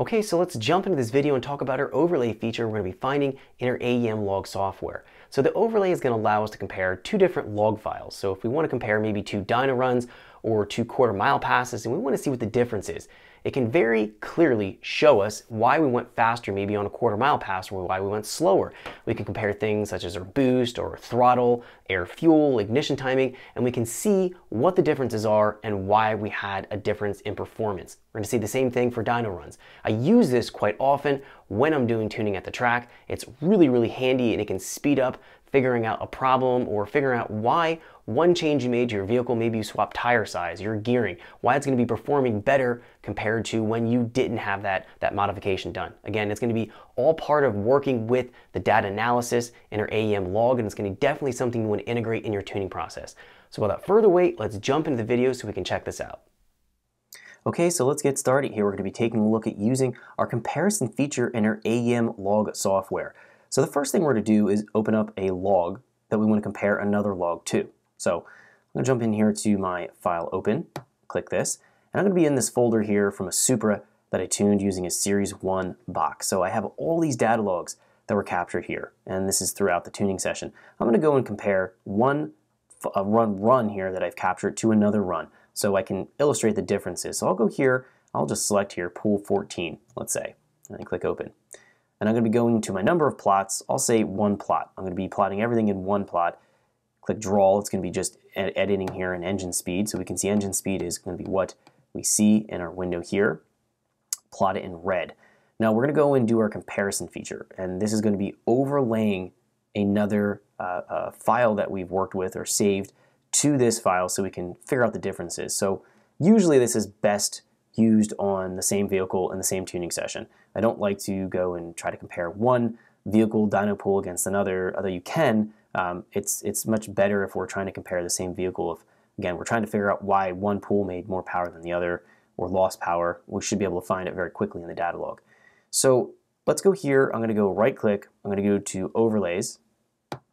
Okay, so let's jump into this video and talk about our overlay feature we're going to be finding in our AEM log software. So the overlay is going to allow us to compare two different log files. So if we want to compare maybe two Dyna runs or two quarter mile passes and we want to see what the difference is, it can very clearly show us why we went faster maybe on a quarter mile pass or why we went slower. We can compare things such as our boost or throttle, air fuel, ignition timing, and we can see what the differences are and why we had a difference in performance. We're gonna see the same thing for dyno runs. I use this quite often when I'm doing tuning at the track. It's really, really handy and it can speed up figuring out a problem or figuring out why one change you made to your vehicle, maybe you swapped tire size, your gearing, why it's gonna be performing better compared to when you didn't have that, that modification done. Again, it's gonna be all part of working with the data analysis and our AEM log, and it's gonna be definitely something you wanna integrate in your tuning process. So without further wait, let's jump into the video so we can check this out. Okay, so let's get started here. We're going to be taking a look at using our comparison feature in our AEM log software. So the first thing we're going to do is open up a log that we want to compare another log to. So I'm going to jump in here to my file open, click this, and I'm going to be in this folder here from a Supra that I tuned using a series 1 box. So I have all these data logs that were captured here, and this is throughout the tuning session. I'm going to go and compare one uh, run run here that I've captured to another run so I can illustrate the differences. So I'll go here, I'll just select here pool 14, let's say, and then click open. And I'm gonna be going to my number of plots, I'll say one plot. I'm gonna be plotting everything in one plot. Click draw, it's gonna be just ed editing here in engine speed, so we can see engine speed is gonna be what we see in our window here. Plot it in red. Now we're gonna go and do our comparison feature, and this is gonna be overlaying another uh, uh, file that we've worked with or saved to this file so we can figure out the differences. So usually this is best used on the same vehicle in the same tuning session. I don't like to go and try to compare one vehicle dyno pool against another, although you can. Um, it's, it's much better if we're trying to compare the same vehicle. If, again, we're trying to figure out why one pool made more power than the other or lost power, we should be able to find it very quickly in the data log. So let's go here. I'm going to go right click. I'm going to go to overlays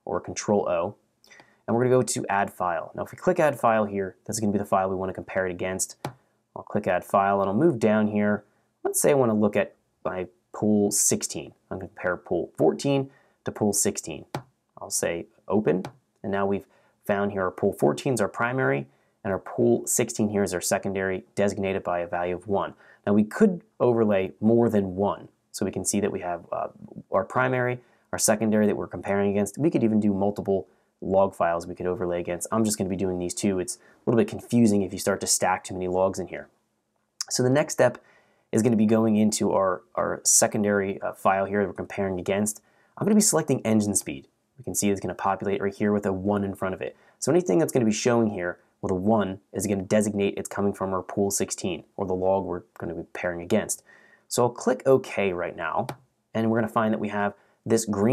or control O and we're going to go to add file. Now if we click add file here, this is going to be the file we want to compare it against. I'll click add file and I'll move down here. Let's say I want to look at my pool 16. I'm going to compare pool 14 to pool 16. I'll say open and now we've found here our pool 14 is our primary and our pool 16 here is our secondary designated by a value of 1. Now we could overlay more than one so we can see that we have uh, our primary, our secondary that we're comparing against. We could even do multiple log files we could overlay against. I'm just going to be doing these two. It's a little bit confusing if you start to stack too many logs in here. So the next step is going to be going into our, our secondary uh, file here that we're comparing against. I'm going to be selecting engine speed. We can see it's going to populate right here with a 1 in front of it. So anything that's going to be showing here with a 1 is going to designate it's coming from our pool 16 or the log we're going to be pairing against. So I'll click OK right now and we're going to find that we have this green